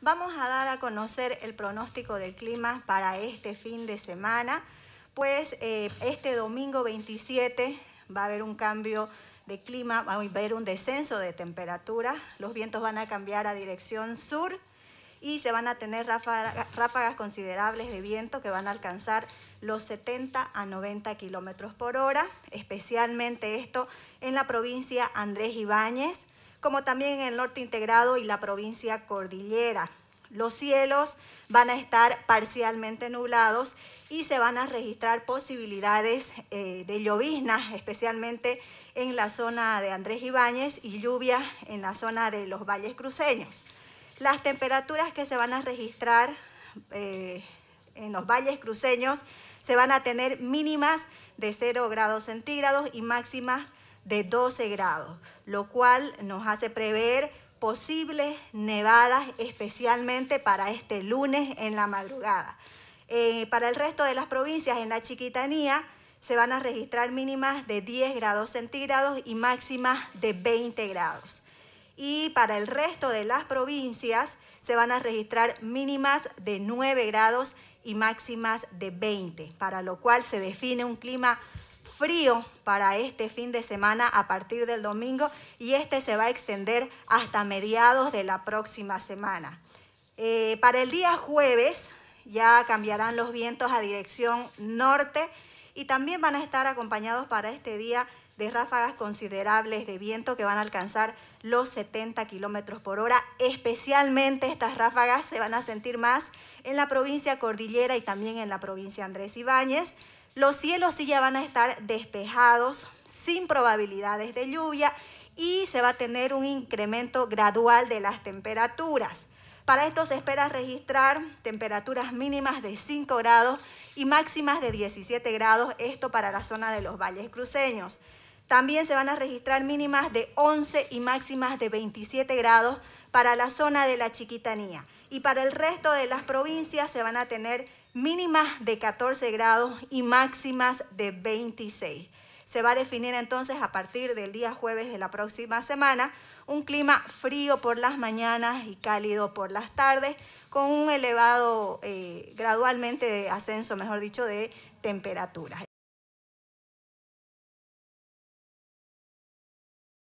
vamos a dar a conocer el pronóstico del clima para este fin de semana, pues eh, este domingo 27 va a haber un cambio de clima, va a haber un descenso de temperatura, los vientos van a cambiar a dirección sur y se van a tener ráfagas, considerables de viento que van a alcanzar los 70 a 90 kilómetros por hora, especialmente esto en la provincia Andrés Ibáñez, como también en el norte integrado y la provincia cordillera. Los cielos van a estar parcialmente nublados y se van a registrar posibilidades eh, de llovizna, especialmente en la zona de Andrés Ibáñez y lluvia en la zona de los valles cruceños. Las temperaturas que se van a registrar eh, en los valles cruceños se van a tener mínimas de 0 grados centígrados y máximas de 12 grados, lo cual nos hace prever posibles nevadas, especialmente para este lunes en la madrugada. Eh, para el resto de las provincias, en la chiquitanía, se van a registrar mínimas de 10 grados centígrados y máximas de 20 grados. Y para el resto de las provincias se van a registrar mínimas de 9 grados y máximas de 20, para lo cual se define un clima frío para este fin de semana a partir del domingo y este se va a extender hasta mediados de la próxima semana. Eh, para el día jueves ya cambiarán los vientos a dirección norte y también van a estar acompañados para este día de ráfagas considerables de viento que van a alcanzar los 70 kilómetros por hora. Especialmente estas ráfagas se van a sentir más en la provincia Cordillera y también en la provincia Andrés Ibáñez. Los cielos sí ya van a estar despejados, sin probabilidades de lluvia y se va a tener un incremento gradual de las temperaturas. Para esto se espera registrar temperaturas mínimas de 5 grados y máximas de 17 grados, esto para la zona de los valles cruceños. También se van a registrar mínimas de 11 y máximas de 27 grados para la zona de la Chiquitanía. Y para el resto de las provincias se van a tener mínimas de 14 grados y máximas de 26. Se va a definir entonces a partir del día jueves de la próxima semana un clima frío por las mañanas y cálido por las tardes, con un elevado, eh, gradualmente de ascenso, mejor dicho, de temperaturas.